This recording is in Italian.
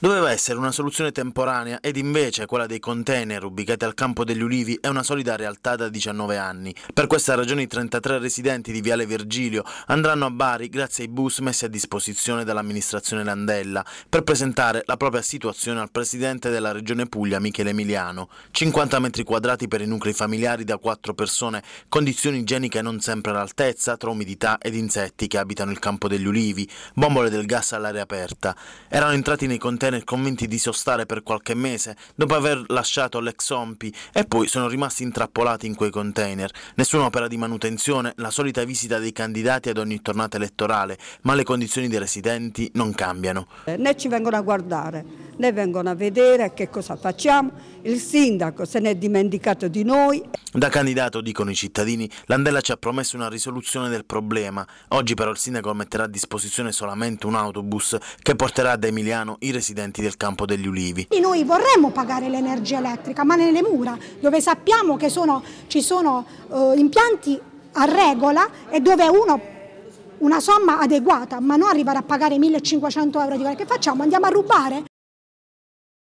Doveva essere una soluzione temporanea ed invece quella dei container ubicati al campo degli ulivi è una solida realtà da 19 anni. Per questa ragione i 33 residenti di Viale Virgilio andranno a Bari grazie ai bus messi a disposizione dall'amministrazione Landella per presentare la propria situazione al presidente della regione Puglia Michele Emiliano. 50 metri quadrati per i nuclei familiari da 4 persone, condizioni igieniche non sempre all'altezza tra umidità ed insetti che abitano il campo degli ulivi, bombole del gas all'aria aperta. Erano entrati nei container Tenner convinti di sostare per qualche mese dopo aver lasciato l'ex Ompi e poi sono rimasti intrappolati in quei container. Nessuna opera di manutenzione, la solita visita dei candidati ad ogni tornata elettorale, ma le condizioni dei residenti non cambiano. Eh, né ci vengono a guardare, né vengono a vedere che cosa facciamo, il sindaco se n'è dimenticato di noi. Da candidato, dicono i cittadini, Landella ci ha promesso una risoluzione del problema. Oggi però il sindaco metterà a disposizione solamente un autobus che porterà ad Emiliano i residenti residenti del campo degli ulivi. Noi vorremmo pagare l'energia elettrica, ma nelle mura, dove sappiamo che sono, ci sono eh, impianti a regola e dove uno una somma adeguata, ma non arrivare a pagare 1500 euro di quello che facciamo, andiamo a rubare.